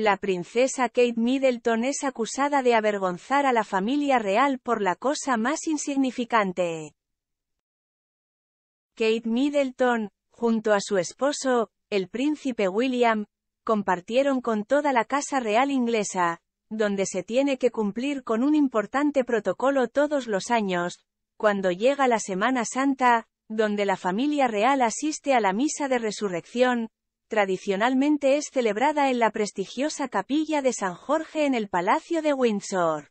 La princesa Kate Middleton es acusada de avergonzar a la familia real por la cosa más insignificante. Kate Middleton, junto a su esposo, el príncipe William, compartieron con toda la Casa Real inglesa, donde se tiene que cumplir con un importante protocolo todos los años, cuando llega la Semana Santa, donde la familia real asiste a la misa de resurrección, tradicionalmente es celebrada en la prestigiosa capilla de San Jorge en el Palacio de Windsor.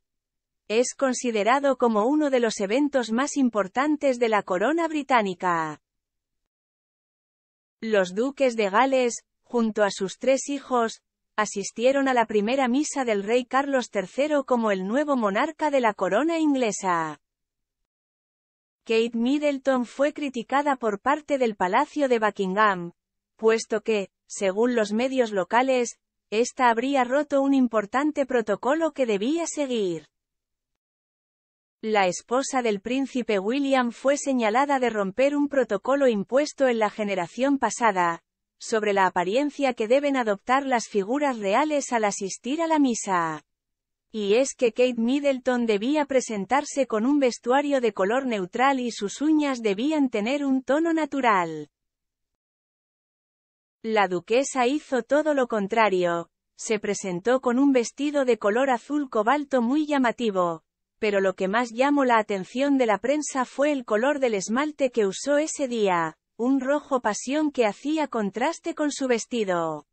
Es considerado como uno de los eventos más importantes de la corona británica. Los duques de Gales, junto a sus tres hijos, asistieron a la primera misa del rey Carlos III como el nuevo monarca de la corona inglesa. Kate Middleton fue criticada por parte del Palacio de Buckingham, puesto que, según los medios locales, esta habría roto un importante protocolo que debía seguir. La esposa del príncipe William fue señalada de romper un protocolo impuesto en la generación pasada, sobre la apariencia que deben adoptar las figuras reales al asistir a la misa. Y es que Kate Middleton debía presentarse con un vestuario de color neutral y sus uñas debían tener un tono natural. La duquesa hizo todo lo contrario. Se presentó con un vestido de color azul cobalto muy llamativo. Pero lo que más llamó la atención de la prensa fue el color del esmalte que usó ese día, un rojo pasión que hacía contraste con su vestido.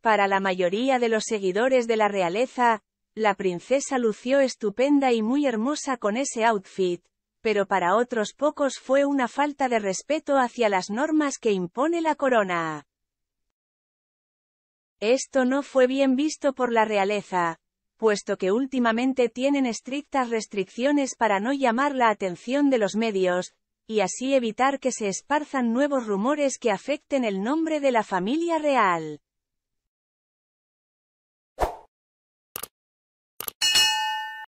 Para la mayoría de los seguidores de la realeza, la princesa lució estupenda y muy hermosa con ese outfit, pero para otros pocos fue una falta de respeto hacia las normas que impone la corona. Esto no fue bien visto por la realeza, puesto que últimamente tienen estrictas restricciones para no llamar la atención de los medios, y así evitar que se esparzan nuevos rumores que afecten el nombre de la familia real.